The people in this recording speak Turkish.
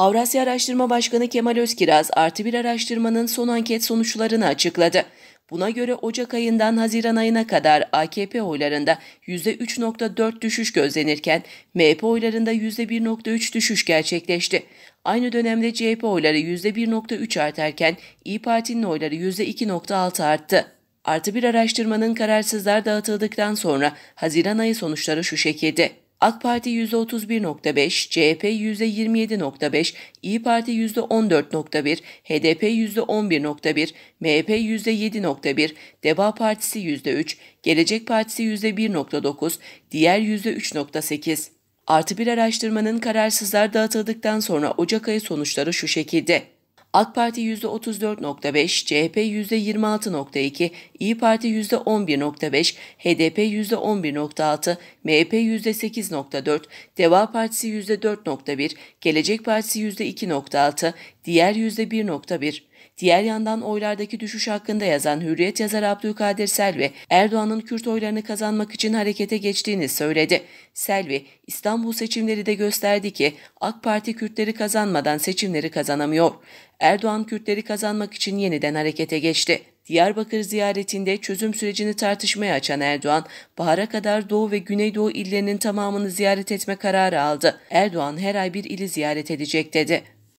Avrasya Araştırma Başkanı Kemal Özkiraz artı bir araştırmanın son anket sonuçlarını açıkladı. Buna göre Ocak ayından Haziran ayına kadar AKP oylarında %3.4 düşüş gözlenirken MHP oylarında %1.3 düşüş gerçekleşti. Aynı dönemde CHP oyları %1.3 artarken İyi Parti'nin oyları %2.6 arttı. Artı bir araştırmanın kararsızlar dağıtıldıktan sonra Haziran ayı sonuçları şu şekilde. AK Parti %31.5, CHP %27.5, İyi Parti %14.1, HDP %11.1, MHP %7.1, Deva Partisi %3, Gelecek Partisi %1.9, diğer %3.8. Artı bir araştırmanın kararsızlar dağıtıldıktan sonra Ocak ayı sonuçları şu şekilde. AK Parti %34.5, CHP %26.2, İyi Parti %11.5, HDP %11.6, MHP %8.4, Deva Partisi %4.1, Gelecek Partisi %2.6, diğer %1.1. Diğer yandan oylardaki düşüş hakkında yazan Hürriyet yazarı Abdülkadir Selvi, Erdoğan'ın Kürt oylarını kazanmak için harekete geçtiğini söyledi. Selvi, İstanbul seçimleri de gösterdi ki AK Parti Kürtleri kazanmadan seçimleri kazanamıyor. Erdoğan Kürtleri kazanmak için yeniden harekete geçti. Diyarbakır ziyaretinde çözüm sürecini tartışmaya açan Erdoğan, bahara kadar Doğu ve Güneydoğu illerinin tamamını ziyaret etme kararı aldı. Erdoğan her ay bir ili ziyaret edecek dedi.